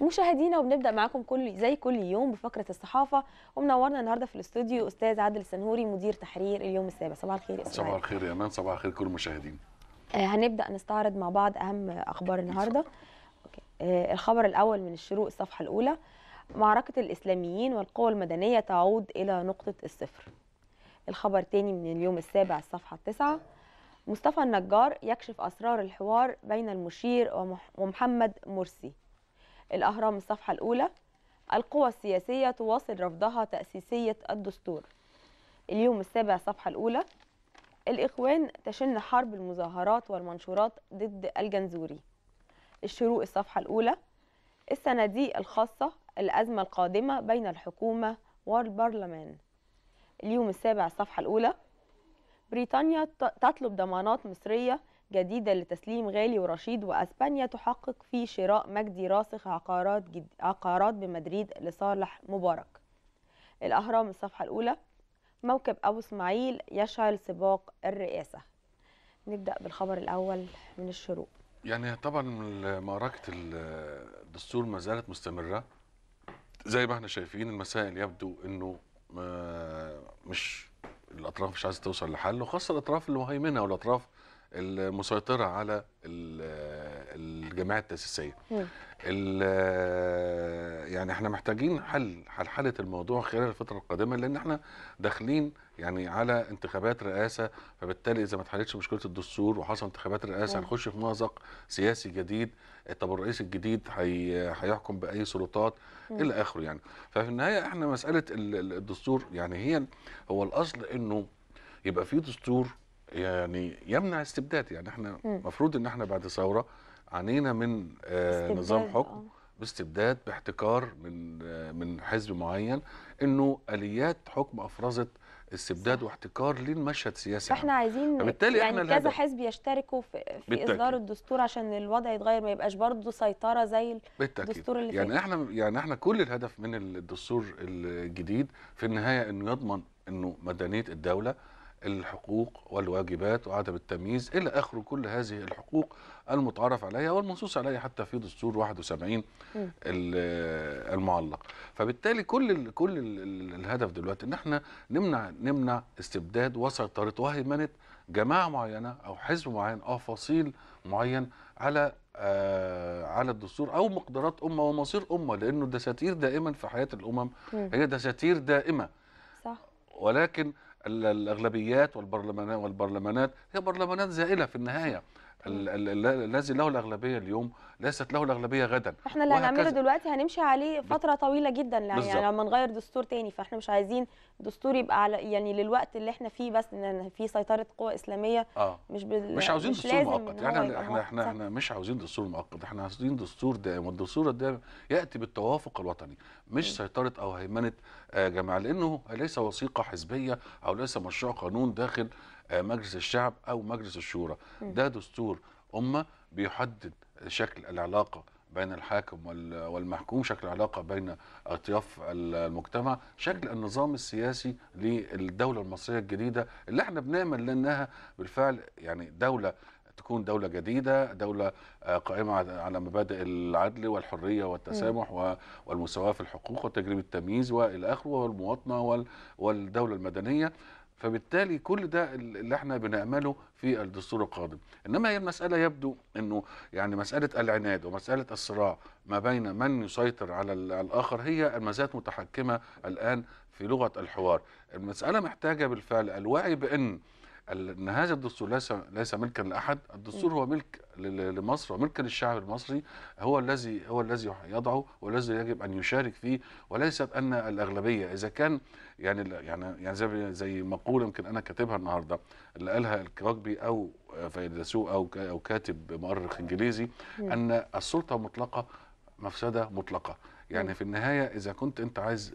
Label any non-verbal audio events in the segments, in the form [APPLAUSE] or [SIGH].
مشاهدينا وبنبدا معاكم كل زي كل يوم بفقره الصحافه ومنورنا النهارده في الاستوديو استاذ عادل السنهوري مدير تحرير اليوم السابع صباح الخير استاذ صباح الخير يا امان صباح الخير كل المشاهدين آه، هنبدا نستعرض مع بعض اهم اخبار النهارده أوكي. آه، الخبر الاول من الشروق الصفحه الاولى معركه الاسلاميين والقوى المدنيه تعود الى نقطه الصفر الخبر الثاني من اليوم السابع الصفحه التاسعه مصطفى النجار يكشف اسرار الحوار بين المشير ومحمد مرسي الأهرام الصفحة الأولى القوى السياسية تواصل رفضها تأسيسية الدستور اليوم السابع الصفحة الأولى الإخوان تشن حرب المظاهرات والمنشورات ضد الجنزوري الشروق الصفحة الأولى الصناديق الخاصة الأزمة القادمة بين الحكومة والبرلمان اليوم السابع الصفحة الأولى بريطانيا تطلب ضمانات مصرية جديدة لتسليم غالي ورشيد وأسبانيا تحقق في شراء مجدي راسخ عقارات, جد... عقارات بمدريد لصالح مبارك الأهرام الصفحة الأولى موكب أبو اسماعيل يشعل سباق الرئاسة نبدأ بالخبر الأول من الشروق يعني طبعا معركة الدستور ما زالت مستمرة زي ما احنا شايفين المسائل يبدو انه مش الاطراف مش عايزه توصل لحل وخاصه الاطراف اللي مهيمنه والاطراف المسيطره على الجماعه التاسيسيه يعني احنا محتاجين حل حل حاله الموضوع خلال الفتره القادمه لان احنا داخلين يعني على انتخابات رئاسه فبالتالي اذا ما اتحلتش مشكله الدستور وحصل انتخابات رئاسه هنخش في مأزق سياسي جديد طب الرئيس الجديد هيحكم باي سلطات الى اخره يعني ففي النهايه احنا مساله الدستور يعني هي هو الاصل انه يبقى في دستور يعني يمنع استبداد يعني احنا المفروض ان احنا بعد ثوره عانينا من آه نظام آه. حكم باستبداد باحتكار من آه من حزب معين انه اليات حكم افرزت استبداد واحتكار للمشهد السياسي فاحنا عايزين فبالتالي يعني احنا كذا حزب يشتركوا في, في بالتأكيد. اصدار الدستور عشان الوضع يتغير ما يبقاش برضه سيطره زي بالتأكيد. الدستور اللي يعني احنا يعني احنا كل الهدف من الدستور الجديد في النهايه انه يضمن انه مدنيه الدوله الحقوق والواجبات وعدم التمييز إلى آخر كل هذه الحقوق المتعارف عليها والمنصوص عليها حتى في دستور 71 المعلق فبالتالي كل الـ كل الـ الهدف دلوقتي ان احنا نمنع نمنع استبداد وسيطره وهيمنه جماعه معينه او حزب معين او فصيل معين على آه على الدستور او مقدرات امه ومصير امه لانه الدساتير دائما في حياه الامم هي دساتير دائمه صح ولكن الاغلبيات والبرلمانات والبرلمانات هي برلمانات زائله في النهايه الذي له الاغلبيه اليوم ليست له الاغلبيه غدا احنا اللي هنعمله دلوقتي هنمشي عليه فتره طويله جدا يعني, يعني لما نغير دستور تاني فاحنا مش عايزين دستور يبقى على يعني للوقت اللي احنا فيه بس ان في سيطره قوى اسلاميه آه. مش بال... مش عاوزين مش دستور مؤقت يعني احنا احنا احنا, احنا مش عاوزين دستور مؤقت احنا عاوزين دستور دائم والدستور الدائم ياتي بالتوافق الوطني مش م. سيطره او هيمنه آه، جماعه لانه ليس وثيقه حزبيه او ليس مشروع قانون داخل آه، مجلس الشعب او مجلس الشورى ده دستور امه بيحدد شكل العلاقه بين الحاكم والمحكوم شكل العلاقة بين أطياف المجتمع شكل النظام السياسي للدولة المصرية الجديدة اللي احنا بنعمل لأنها بالفعل يعني دولة تكون دولة جديدة دولة آه، قائمة على مبادئ العدل والحرية والتسامح م. والمساواة في الحقوق وتجريم التمييز وإلى آخره والمواطنة والدولة المدنية فبالتالي كل ده اللي احنا بنعمله في الدستور القادم انما هي المساله يبدو انه يعني مساله العناد ومساله الصراع ما بين من يسيطر على الاخر هي المزات متحكمه الان في لغه الحوار المساله محتاجه بالفعل الوعي بان ان هذا الدستور ليس ليس ملكا لاحد، الدستور هو ملك لمصر وملك للشعب المصري هو الذي هو الذي يضعه والذي يجب ان يشارك فيه وليست ان الاغلبيه اذا كان يعني يعني يعني زي زي مقوله يمكن انا كاتبها النهارده اللي قالها الكواكبي او فيلسوف او او كاتب مؤرخ انجليزي ان السلطه المطلقه مفسده مطلقه يعني في النهايه اذا كنت انت عايز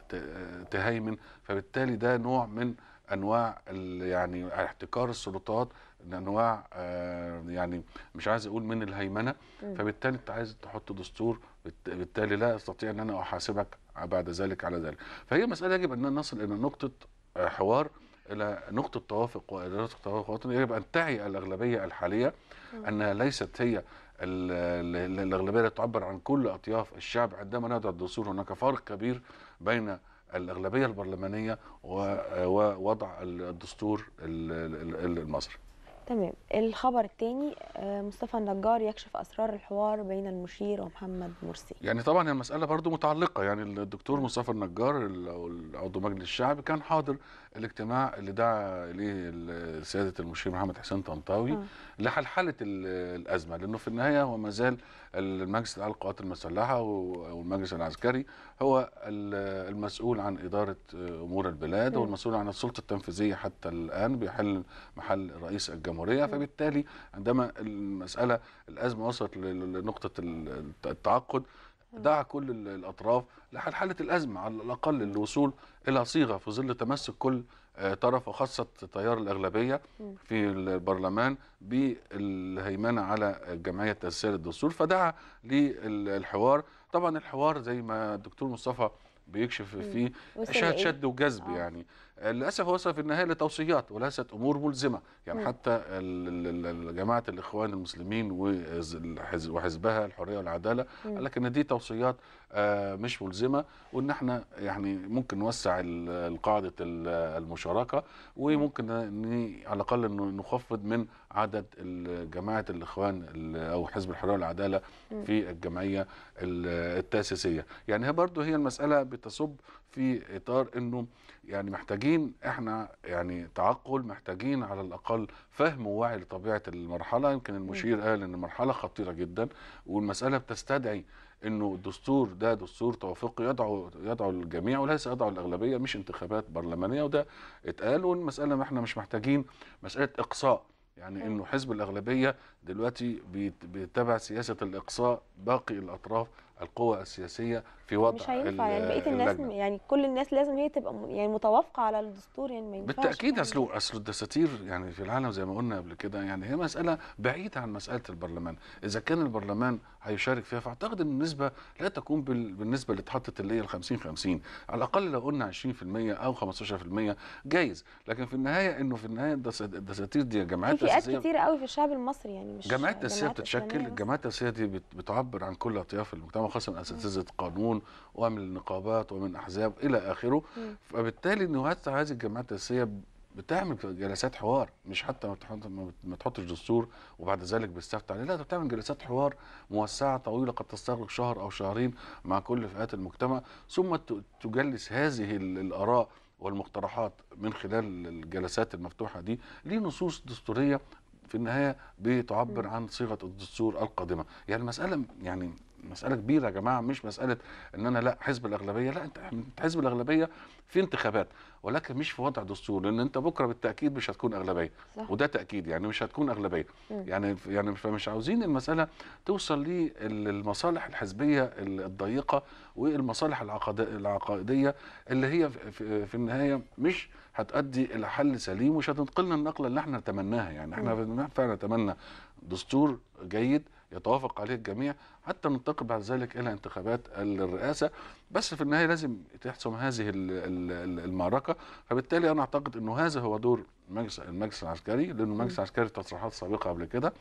تهيمن فبالتالي ده نوع من انواع يعني احتكار السلطات انواع آه، يعني مش عايز اقول من الهيمنه فبالتالي انت عايز تحط دستور بالتالي لا استطيع ان انا احاسبك بعد ذلك على ذلك فهي مساله يجب ان نصل الى نقطه آه، حوار الى نقطه توافق والى نقطه توافق يجب ان تعي الاغلبيه الحاليه انها ليست هي الاغلبيه التي تعبر عن كل اطياف الشعب عندما نضع الدستور هناك فرق كبير بين الاغلبيه البرلمانيه ووضع الدستور المصري تمام الخبر الثاني آه، مصطفى النجار يكشف اسرار الحوار بين المشير ومحمد مرسي يعني طبعا المساله برضو متعلقه يعني الدكتور مصطفى النجار عضو مجلس الشعب كان حاضر الاجتماع اللي دعا اليه سياده المشير محمد حسين طنطاوي لحل آه. لحلحله الازمه لانه في النهايه هو ما زال المجلس الاعلى للقوات المسلحه والمجلس العسكري هو المسؤول عن اداره آه، امور البلاد والمسؤول عن السلطه التنفيذيه حتى الان بيحل محل رئيس الجمهوريه الجمهوريه فبالتالي عندما المساله الازمه وصلت لنقطه التعقد دعا كل الاطراف لحل حاله الازمه على الاقل للوصول الى صيغه في ظل تمسك كل آه، طرف وخاصه تيار الاغلبيه في البرلمان بالهيمنه على الجمعيه التاسيسيه للدستور فدعا للحوار طبعا الحوار زي ما الدكتور مصطفى بيكشف فيه شهد شد وجذب آه. يعني آه، للاسف وصل في النهايه لتوصيات وليست امور ملزمه يعني م. حتى جماعه الاخوان المسلمين وحزبها الحريه والعداله قال لك ان دي توصيات آه، مش ملزمه وان احنا يعني ممكن نوسع قاعده المشاركه وممكن على الاقل نخفض من عدد جماعه الاخوان او حزب الحريه والعداله في الجمعيه التاسيسيه يعني هي برضه هي المساله بتصب في اطار انه يعني محتاجين احنا يعني تعقل محتاجين على الاقل فهم ووعي لطبيعه المرحله يمكن المشير قال ان المرحله خطيره جدا والمساله بتستدعي انه الدستور ده دستور توافقي يدعو يدعو الجميع وليس يدعو الاغلبيه مش انتخابات برلمانيه وده اتقال والمساله ما احنا مش محتاجين مساله اقصاء يعني انه حزب الاغلبيه دلوقتي بيتبع سياسه الاقصاء باقي الاطراف القوى السياسيه في وضع مش هينفع يعني بقيه الناس يعني كل الناس لازم هي تبقى يعني متوافقه على الدستور يعني ما ينفعش بالتاكيد يعني. اصل اصل الدساتير يعني في العالم زي ما قلنا قبل كده يعني هي مساله بعيده عن مساله البرلمان اذا كان البرلمان هيشارك فيها فاعتقد ان النسبه لا تكون بالنسبه اللي اتحطت اللي هي ال 50 50 على الاقل لو قلنا 20% او 15% جايز لكن في النهايه انه في النهايه الدساتير دي الجامعات في فئات كتير قوي في الشعب المصري يعني مش جامعات التاسيسيه بتتشكل الجامعات التاسيسيه دي بتعبر عن كل اطياف المجتمع خاصه اساتذه قانون القانون ومن النقابات ومن احزاب الى اخره فبالتالي انه هذه الجامعات السياسيه بتعمل جلسات حوار مش حتى ما تحطش دستور وبعد ذلك بتستفتي عليه لا ده بتعمل جلسات حوار موسعه طويله قد تستغرق شهر او شهرين مع كل فئات المجتمع ثم تجلس هذه الاراء والمقترحات من خلال الجلسات المفتوحه دي لنصوص دستوريه في النهايه بتعبر عن صيغه الدستور القادمه يعني المساله يعني مساله كبيره يا جماعه مش مساله ان انا لا حزب الاغلبيه لا انت حزب الاغلبيه في انتخابات ولكن مش في وضع دستور لان انت بكره بالتاكيد مش هتكون اغلبيه صح. وده تاكيد يعني مش هتكون اغلبيه م. يعني يعني فمش عاوزين المساله توصل للمصالح الحزبيه الضيقه والمصالح العقائديه اللي هي في النهايه مش هتؤدي الى حل سليم ومش هتنقلنا النقله اللي احنا نتمناها يعني احنا فعلا نتمنى دستور جيد يتوافق عليه الجميع حتى ننتقل بعد ذلك الى انتخابات الرئاسه بس في النهايه لازم تحسم هذه المعركه فبالتالي انا اعتقد انه هذا هو دور المجلس المجلس العسكري لانه المجلس العسكري تصريحات سابقه قبل كده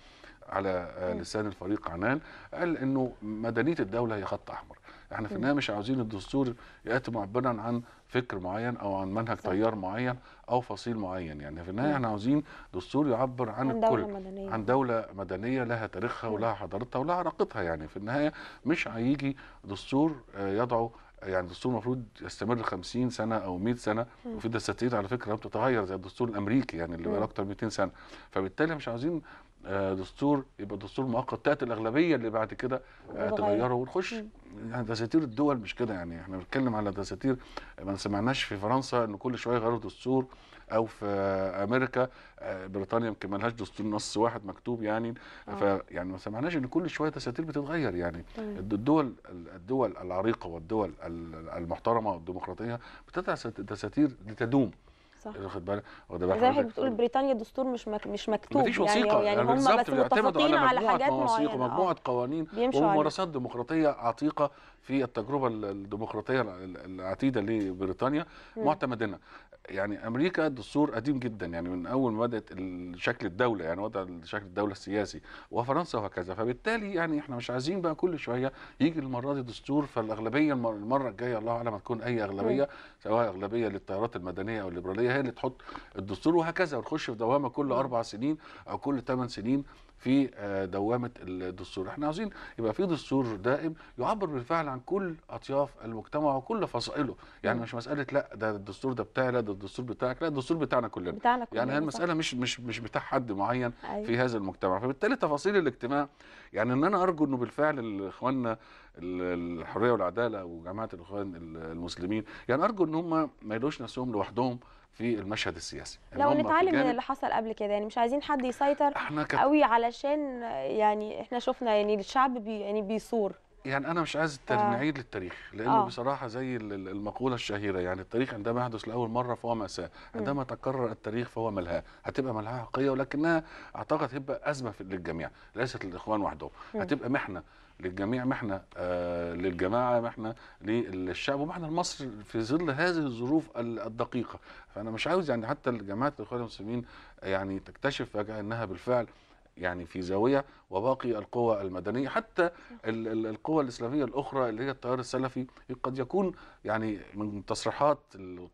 على آه، لسان الفريق عنان قال انه مدنيه الدوله هي خط احمر احنا في النهايه مش عاوزين الدستور ياتي معبرا عن فكر معين او عن منهج صح. تيار معين او فصيل معين يعني في النهايه احنا عاوزين دستور يعبر عن, عن الكل دولة مدنية. عن دوله مدنيه لها تاريخها ولها حضارتها ولها علاقتها يعني في النهايه مش هيجي دستور آه، يضعه يعني الدستور المفروض يستمر 50 سنه او 100 سنه م. وفي دساتير على فكره بتتغير زي الدستور الامريكي يعني اللي بقى اكتر من 200 سنه فبالتالي مش عاوزين آه، دستور يبقى دستور مؤقت تاتي الاغلبيه اللي بعد كده آه، تغيره ونخش يعني دساتير الدول مش كده يعني احنا بنتكلم على دساتير ما سمعناش في فرنسا ان كل شويه يغيروا دستور او في امريكا آه، بريطانيا يمكن لهاش دستور نص واحد مكتوب يعني آه. فيعني ما سمعناش ان كل شويه دساتير بتتغير يعني طيب. الدول الدول العريقه والدول المحترمه والديمقراطيه بتضع دساتير لتدوم صح واخد بالك واخد بالك زي حضرتك بتقول بريطانيا الدستور مش مك... مش مكتوب مفيش يعني وثيقه يعني, يعني هم بس متفقين على, آه. على حاجات معينه مجموعه ومجموعه قوانين وممارسات ديمقراطيه عتيقه في التجربه الديمقراطيه العتيده لبريطانيا معتمدينها يعني امريكا دستور قديم جدا يعني من اول ما بدات شكل الدوله يعني وضع شكل الدوله السياسي وفرنسا وهكذا فبالتالي يعني احنا مش عايزين بقى كل شويه يجي المره دي دستور فالاغلبيه المره الجايه الله اعلم هتكون اي اغلبيه سواء اغلبيه للتيارات المدنيه او الليبراليه هي اللي تحط الدستور وهكذا ونخش في دوامه كل اربع سنين او كل ثمان سنين في آه، دوامه الدستور احنا عاوزين يبقى في دستور دائم يعبر بالفعل عن كل اطياف المجتمع وكل فصائله يعني مش مساله لا ده الدستور ده بتاعي لا ده الدستور بتاعك لا الدستور بتاعنا كلنا, بتاعنا كلنا يعني المساله مش مش مش بتاع حد معين في أيوة. هذا المجتمع فبالتالي تفاصيل الاجتماع يعني ان انا ارجو انه بالفعل اخواننا الحريه والعداله وجماعه الاخوان المسلمين يعني ارجو ان هم ما يلوش نفسهم لوحدهم في المشهد السياسي لو نتعلم من اللي حصل قبل كده يعني مش عايزين حد يسيطر احنا كت... قوي علشان يعني احنا شفنا يعني الشعب بي يعني بيثور يعني انا مش عايز آه. نعيد للتاريخ لانه آه. بصراحه زي المقوله الشهيره يعني التاريخ عندما يحدث لاول مره فهو ماساه عندما تكرر التاريخ فهو ملهى هتبقى ملهى حقيقيه ولكنها اعتقد هتبقى ازمه للجميع ليست للاخوان وحدهم هتبقى محنه للجميع ما احنا آه، للجماعه ما احنا للشعب وما احنا لمصر في ظل هذه الظروف الدقيقه فانا مش عاوز يعني حتى جماعه الاخوان المسلمين يعني تكتشف فجاه انها بالفعل يعني في زاويه وباقي القوى المدنيه حتى القوى الاسلاميه الاخرى اللي هي التيار السلفي قد يكون يعني من تصريحات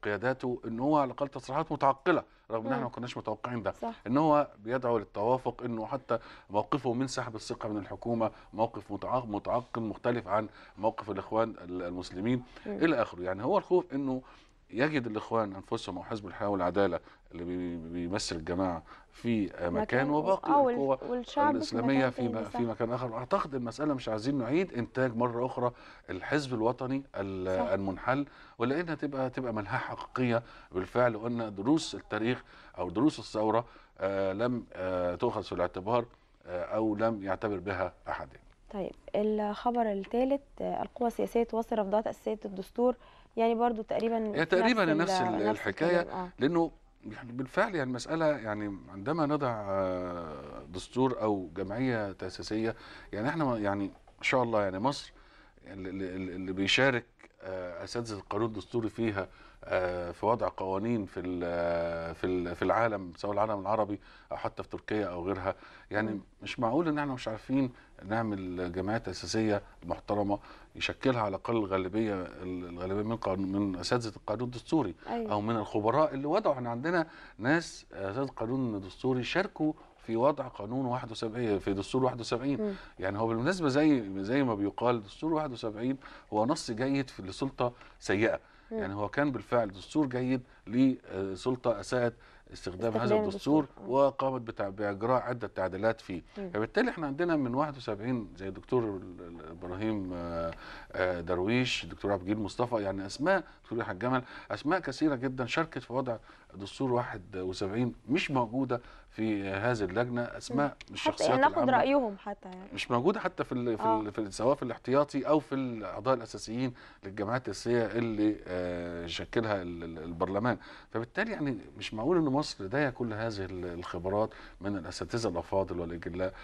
قياداته ان هو على الاقل تصريحات متعقله رغم ان احنا ما كناش متوقعين ده صح. ان هو بيدعو للتوافق انه حتى موقفه من سحب الثقه من الحكومه موقف متعقل مختلف عن موقف الاخوان المسلمين الى اخره يعني هو الخوف انه يجد الاخوان انفسهم او حزب الحياه والعداله اللي بيمثل الجماعه في مكان, مكان وباقي القوى الاسلاميه في مكان في مكان اخر واعتقد المساله مش عايزين نعيد انتاج مره اخرى الحزب الوطني المنحل ولانها تبقى تبقى ملها حقيقيه بالفعل وان دروس التاريخ او دروس الثوره آه، لم آه، تؤخذ في الاعتبار آه، او لم يعتبر بها احد طيب الخبر الثالث القوى السياسيه توصل رفضها تاسيس الدستور يعني برضو تقريبا يعني تقريبا نفس, نفس الحكايه آه. لانه يعني بالفعل يعني المسألة يعني عندما نضع آه، دستور أو جمعية تأسيسية يعني احنا يعني إن شاء الله يعني مصر اللي بيشارك آه، أساتذة القانون الدستوري فيها آه، في وضع قوانين في آه، في في العالم سواء العالم العربي او حتى في تركيا او غيرها يعني مش معقول ان احنا مش عارفين نعمل جمعيات اساسيه محترمه يشكلها على الاقل الغالبيه الغالبيه من قانون من اساتذه القانون الدستوري أيوة. او من الخبراء اللي وضعوا احنا عندنا ناس اساتذه القانون الدستوري شاركوا في وضع قانون 71 آه، في دستور 71 م. يعني هو بالمناسبه زي زي ما بيقال دستور 71 هو نص جيد في لسلطه سيئه يعني هو كان بالفعل دستور جيد لسلطه اساءت استخدام هذا الدستور وقامت باجراء عده تعديلات فيه فبالتالي احنا عندنا من 71 زي الدكتور ابراهيم آه، آه، درويش الدكتور عبد الجليل مصطفى يعني اسماء دكتور يحيى الجمل اسماء كثيره جدا شاركت في وضع دستور 71 مش موجوده في هذه اللجنه اسماء الشخصيات حتى ناخد رايهم حتى يعني. مش موجوده حتى في في, آه. في سواء في الاحتياطي او في الاعضاء الاساسيين للجامعات السياسيه اللي شكلها البرلمان فبالتالي يعني مش معقول ان مصر لديها كل هذه الخبرات من الاساتذه الافاضل والاجلاء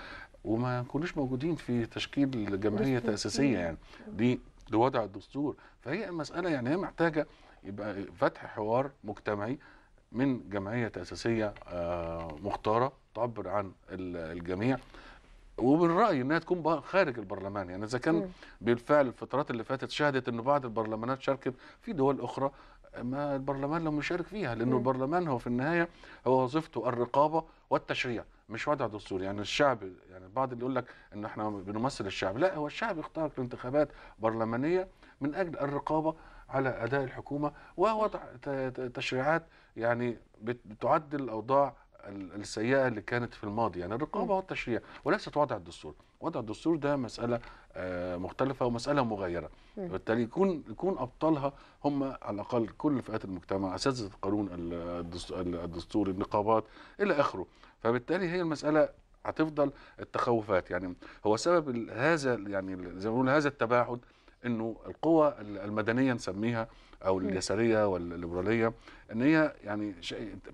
وما يكونوش موجودين في تشكيل جمعيه تاسيسيه يعني دي لوضع الدستور فهي المساله يعني هي محتاجه يبقى فتح حوار مجتمعي من جمعيه تاسيسيه آه، مختاره تعبر عن الجميع ومن رايي انها تكون خارج البرلمان يعني اذا كان بالفعل الفترات اللي فاتت شهدت ان بعض البرلمانات شاركت في دول اخرى ما البرلمان لو مشارك فيها لانه م. البرلمان هو في النهايه هو وظيفته الرقابه والتشريع مش وضع دستوري يعني الشعب يعني بعض اللي يقول لك ان احنا بنمثل الشعب لا هو الشعب اختار انتخابات برلمانيه من اجل الرقابه على اداء الحكومه ووضع تشريعات يعني بتعدل الاوضاع السيئه اللي كانت في الماضي يعني الرقابه والتشريع وليست وضع الدستور وضع الدستور ده مساله آه، مختلفه ومساله مغايره وبالتالي يكون يكون ابطالها هم على الاقل كل فئات المجتمع اساتذه القانون الدستوري النقابات الى اخره فبالتالي هي المساله هتفضل التخوفات يعني هو سبب هذا يعني زي ما بنقول هذا التباعد انه القوى المدنيه نسميها او اليساريه والليبراليه ان هي يعني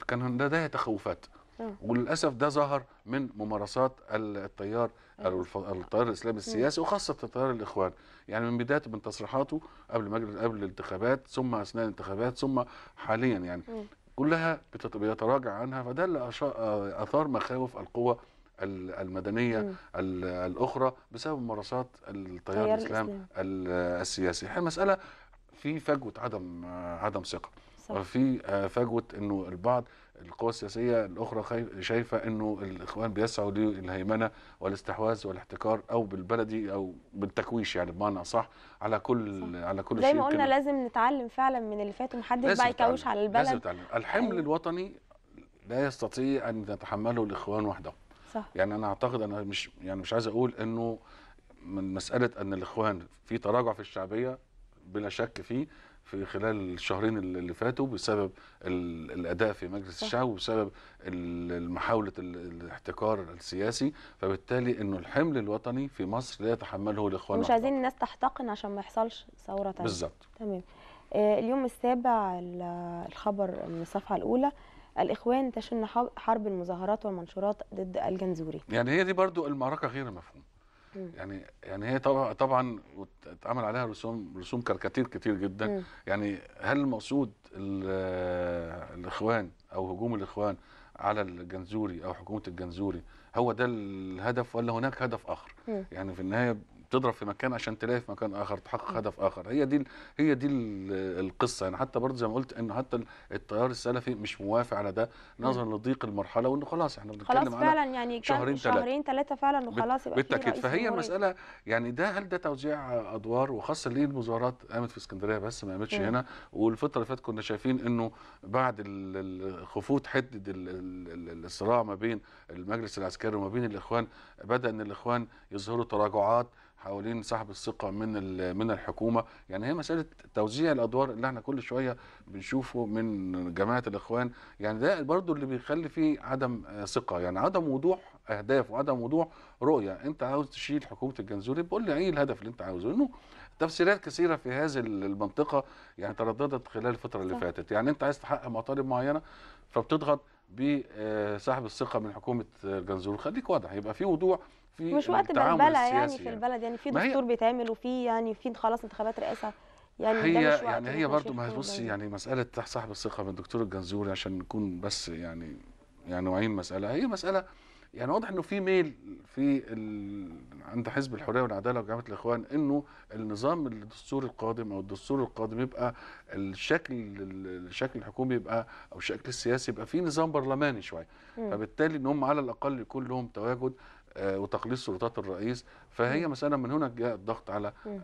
كان لديها تخوفات آه. وللاسف ده ظهر من ممارسات التيار آه. التيار الاسلامي السياسي وخاصه تيار الاخوان يعني من بدايه من تصريحاته قبل مجلس قبل الانتخابات ثم اثناء الانتخابات ثم حاليا يعني كلها بيتراجع عنها فده اللي آه، اثار مخاوف القوى المدنيه مم. الاخرى بسبب ممارسات التيار الاسلامي السياسي هي مساله في فجوه عدم عدم ثقه صح. في آه، فجوه انه البعض القوى السياسيه الاخرى شايفه انه الاخوان بيسعوا للهيمنه والاستحواذ والاحتكار او بالبلدي او بالتكويش يعني بمعنى صح على كل صح. على كل زي شيء زي ما قلنا لازم نتعلم فعلا من اللي فات ومحدش بقى يكوش على البلد لازم نتعلم الحمل أيوة. الوطني لا يستطيع ان يتحمله الاخوان وحدهم صح يعني انا اعتقد انا مش يعني مش عايز اقول انه من مساله ان الاخوان في تراجع في الشعبيه بلا شك فيه في خلال الشهرين اللي فاتوا بسبب الاداء في مجلس صح. الشعب وبسبب محاوله الاحتكار السياسي فبالتالي انه الحمل الوطني في مصر لا يتحمله الاخوان مش عايزين الناس تحتقن عشان ما يحصلش ثوره ثانيه بالظبط تمام آه، اليوم السابع الخبر من الصفحه الاولى الاخوان تشن حرب المظاهرات والمنشورات ضد الجنزوري يعني هي دي برضو المعركه غير مفهومه يعني يعني هي طبعا طبعا اتعمل عليها رسوم رسوم كاريكاتير كتير جدا م. يعني هل المقصود الاخوان او هجوم الاخوان على الجنزوري او حكومه الجنزوري هو ده الهدف ولا هناك هدف اخر م. يعني في النهايه تضرب في مكان عشان تلاقي في مكان اخر تحقق هدف اخر هي دي هي دي القصه يعني حتى برضه زي ما قلت انه حتى التيار السلفي مش موافق على ده نظرا لضيق المرحله وانه خلاص احنا بنتكلم خلاص فعلا يعني كان شهرين شهرين ثلاثه فعلا وخلاص يبقى بالتاكيد فهي المساله يعني ده هل ده توزيع ادوار وخاصه ليه المظاهرات قامت في اسكندريه بس ما قامتش هنا والفتره اللي فاتت كنا شايفين انه بعد الخفوت حده الصراع ما بين المجلس العسكري وما بين الاخوان بدا ان الاخوان يظهروا تراجعات حوالين صاحب الثقه من من الحكومه يعني هي مساله توزيع الادوار اللي احنا كل شويه بنشوفه من جماعه الاخوان يعني ده برضو اللي بيخلي فيه عدم آه، ثقه يعني عدم وضوح اهداف وعدم وضوح رؤيه انت عاوز تشيل حكومه الجنزوري بقول لي ايه الهدف اللي انت عاوزه انه تفسيرات كثيره في هذه المنطقه يعني ترددت خلال الفتره اللي فاتت يعني انت عايز تحقق مطالب معينه فبتضغط بصاحب آه، الثقه من حكومه الجنزور خليك واضح يبقى في وضوح في مش وقت بلبله يعني في يعني. البلد يعني في دستور بيتعمل وفي يعني في خلاص انتخابات رئاسه يعني هي مش يعني هي برضو ما بصي يعني مساله صاحب الثقه من الدكتور الجنزوري عشان نكون بس يعني يعني نوعين مساله هي مساله يعني واضح انه في ميل في ال... عند حزب الحريه والعداله وجامعه الاخوان انه النظام الدستوري القادم او الدستور القادم يبقى الشكل الشكل الحكومي يبقى او الشكل السياسي يبقى في نظام برلماني شويه فبالتالي ان هم على الاقل يكون لهم تواجد آه، وتقليص سلطات الرئيس فهي مساله من هنا جاء الضغط على اقاله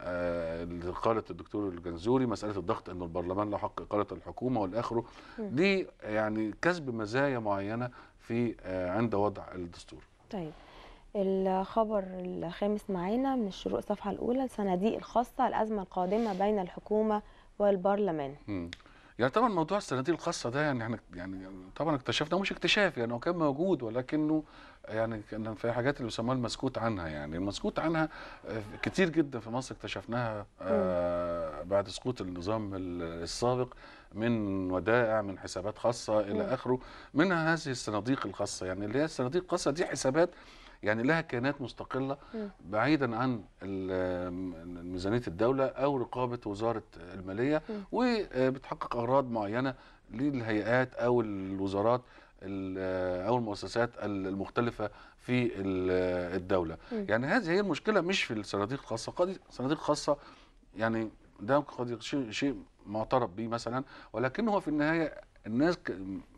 آه، الدكتور الجنزوري مساله الضغط ان البرلمان له حق اقاله الحكومه والاخره دي يعني كسب مزايا معينه في آه، عند وضع الدستور طيب الخبر الخامس معانا من الشروق الصفحه الاولى الصناديق الخاصه الازمه القادمه بين الحكومه والبرلمان يعني طبعا موضوع الصناديق الخاصه ده يعني احنا يعني طبعا اكتشفنا مش اكتشاف يعني هو كان موجود ولكنه يعني كان في حاجات اللي بيسموها المسكوت عنها يعني المسكوت عنها آه، كتير جدا في مصر اكتشفناها آه، بعد سقوط النظام السابق من ودائع من حسابات خاصه الى اخره منها هذه الصناديق الخاصه يعني اللي هي الصناديق الخاصه دي حسابات يعني لها كيانات مستقله بعيدا عن ميزانيه الدوله او رقابه وزاره الماليه وبتحقق اغراض معينه للهيئات او الوزارات او المؤسسات المختلفه في الدوله يعني هذه هي المشكله مش في الصناديق الخاصه قد صناديق خاصه يعني ده قد شيء معترف به مثلا ولكن هو في النهايه الناس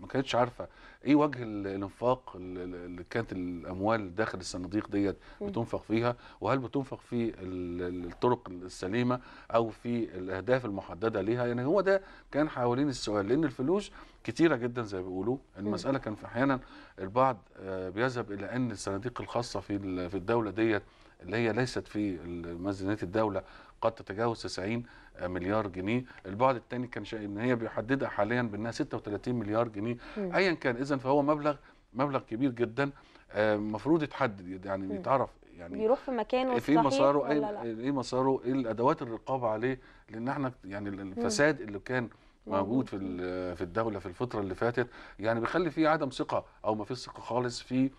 ما كانتش عارفه ايه وجه الانفاق اللي كانت الاموال داخل الصناديق ديت بتنفق فيها وهل بتنفق في الطرق السليمه او في الاهداف المحدده ليها يعني هو ده كان حوالين السؤال لان الفلوس كتيره جدا زي ما بيقولوا المساله كان في احيانا البعض آه، بيذهب الى ان الصناديق الخاصه في في الدوله ديت اللي هي ليست في ميزانيه الدوله قد تتجاوز 90 مليار جنيه البعد الثاني كان ان هي بيحددها حاليا بانها 36 مليار جنيه ايا كان اذا فهو مبلغ مبلغ كبير جدا المفروض آه، يتحدد يعني يتعرف يعني بيروح في مكانه في مساره ايه ايه مساره ايه الادوات الرقابه عليه لان احنا يعني الفساد اللي كان موجود في في الدوله في الفتره اللي فاتت يعني بيخلي في عدم ثقه او ما فيش ثقه خالص في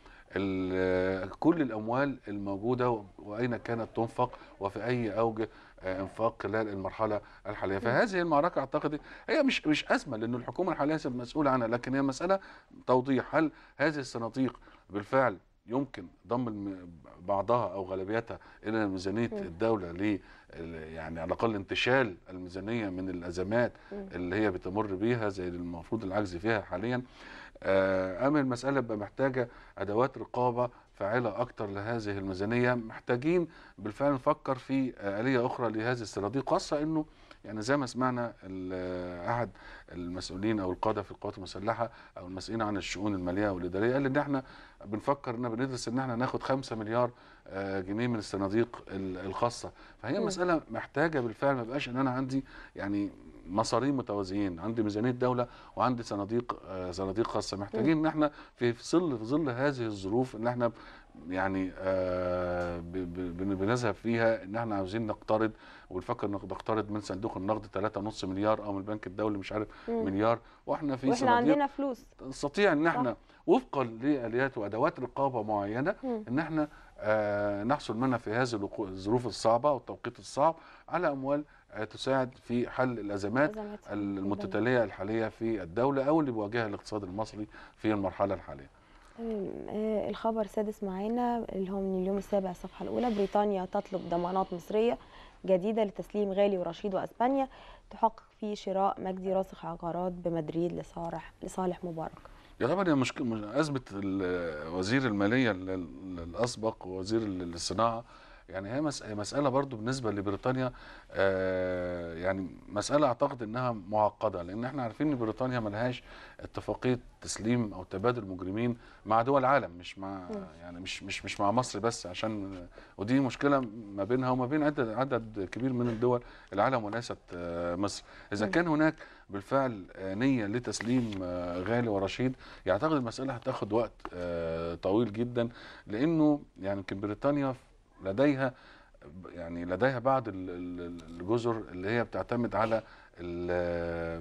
كل الاموال الموجوده واين كانت تنفق وفي اي اوجه انفاق خلال المرحله الحاليه فهذه المعركه اعتقد هي مش مش ازمه لان الحكومه الحاليه مسؤوله عنها لكن هي مساله توضيح هل هذه الصناديق بالفعل يمكن ضم بعضها او غالبيتها الى ميزانيه الدوله ل يعني على الاقل انتشال الميزانيه من الازمات اللي هي بتمر بيها زي المفروض العجز فيها حاليا آه، أما المسألة بقى محتاجة أدوات رقابة فاعلة أكتر لهذه الميزانية محتاجين بالفعل نفكر في آلية أخرى لهذه الصناديق خاصة أنه يعني زي ما سمعنا احد المسؤولين او القاده في القوات المسلحه او المسؤولين عن الشؤون الماليه والاداريه قال ان احنا بنفكر ان بندرس ان احنا ناخد 5 مليار آه، جنيه من الصناديق الخاصه فهي مساله محتاجه بالفعل ما بقاش ان انا عندي يعني مصارين متوازيين عندي ميزانيه دوله وعندي صناديق آه، صناديق خاصه محتاجين ان احنا في ظل في ظل هذه الظروف ان احنا يعني آه، بنذهب فيها ان احنا عاوزين نقترض ونفكر نقترض من صندوق النقد 3.5 مليار او من البنك الدولي مش عارف مليار واحنا في واحنا عندنا فلوس نستطيع ان احنا وفقا لاليات وادوات رقابه معينه ان احنا آه، نحصل منها في هذه الظروف الصعبه والتوقيت الصعب على اموال تساعد في حل الازمات المتتاليه الحاليه في الدوله او اللي بيواجهها الاقتصاد المصري في المرحله الحاليه. أه، الخبر السادس معانا اللي هو من اليوم السابع الصفحه الاولى بريطانيا تطلب ضمانات مصريه جديده لتسليم غالي ورشيد واسبانيا تحقق في شراء مجدي راسخ عقارات بمدريد لصالح لصالح مبارك. يا طبعا هي مشكله وزير الماليه الاسبق ووزير الصناعه يعني هي مسألة برضو بالنسبة لبريطانيا آه، يعني مسألة أعتقد أنها معقدة لأن احنا عارفين أن بريطانيا ملهاش اتفاقية تسليم أو تبادل مجرمين مع دول العالم مش مع يعني مش مش مش مع مصر بس عشان ودي مشكلة ما بينها وما بين عدد عدد كبير من الدول العالم وليست آه، مصر إذا كان هناك بالفعل آه، نية لتسليم غالي ورشيد يعتقد المسألة هتاخد وقت طويل جدا لأنه يعني يمكن بريطانيا في لديها يعني لديها بعض الجزر اللي هي بتعتمد على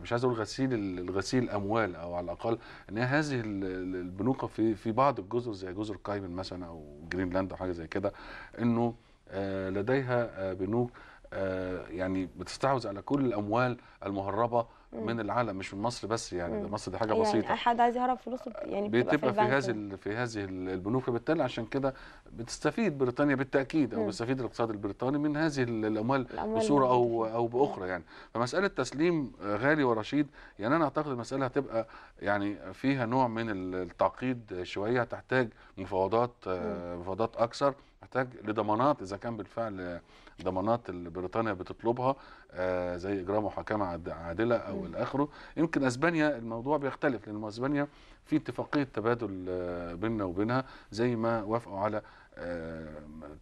مش عايز اقول غسيل الغسيل الاموال او على الاقل ان هي هذه البنوك في في بعض الجزر زي جزر كايمن مثلا او جرينلاند او حاجه زي كده انه آه، لديها آه، بنوك آه، يعني بتستحوذ على كل الاموال المهربه من العالم مش من مصر بس يعني ده مصر دي حاجه يعني بسيطه يعني حد عايز يهرب فلوسه يعني بتبقى, في, في هذه في هذه البنوك فبالتالي عشان كده بتستفيد بريطانيا بالتاكيد او بيستفيد الاقتصاد البريطاني من هذه الاموال بصوره او او باخرى يعني فمساله تسليم غالي ورشيد يعني انا اعتقد المساله هتبقى يعني فيها نوع من التعقيد شويه هتحتاج مفاوضات آه، مفاوضات اكثر محتاج لضمانات اذا كان بالفعل ضمانات اللي بريطانيا بتطلبها آه، زي اجراء محاكمه عادله او الى اخره يمكن اسبانيا الموضوع بيختلف لان اسبانيا في اتفاقيه تبادل آه، بيننا وبينها زي ما وافقوا على آه،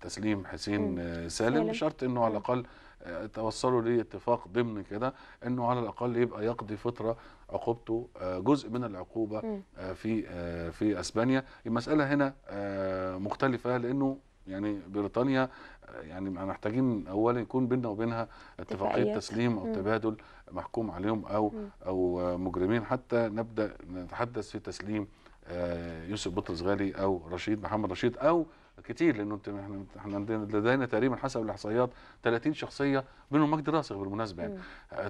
تسليم حسين سالم بشرط انه على الاقل توصلوا لاتفاق ضمن كده انه على الاقل يبقى يقضي فتره عقوبته جزء من العقوبه في في اسبانيا المساله هنا مختلفه لانه يعني بريطانيا يعني محتاجين اولا يكون بيننا وبينها اتفاقيه تسليم او تبادل محكوم عليهم او او مجرمين حتى نبدا نتحدث في تسليم آه، يوسف بطرس غالي او رشيد محمد رشيد او كتير لانه انت احنا احنا عندنا لدينا تقريبا حسب الاحصائيات 30 شخصيه منهم مجدي راسخ بالمناسبه يعني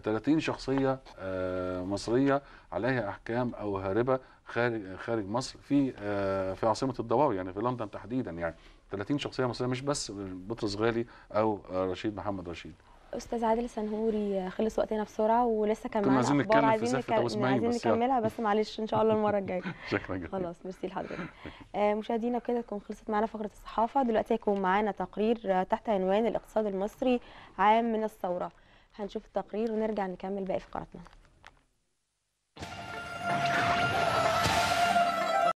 30 آه، شخصيه آه، مصريه عليها احكام او هاربه خارج خارج مصر في في عاصمه الضواوي يعني في لندن تحديدا يعني 30 شخصيه مصريه مش بس بطرس غالي او رشيد محمد رشيد استاذ عادل سنهوري خلص وقتنا بسرعه ولسه كمان معانا عايزين نتكلم في زفه ابو نكملها بس معلش ان شاء الله المره الجايه [LAUGHS] شكرا جدا خلاص ميرسي لحضرتك آه، مشاهدينا بكده تكون خلصت معانا فقره الصحافه دلوقتي هيكون معانا تقرير آه، تحت عنوان الاقتصاد المصري عام من الثوره هنشوف التقرير ونرجع نكمل باقي فقراتنا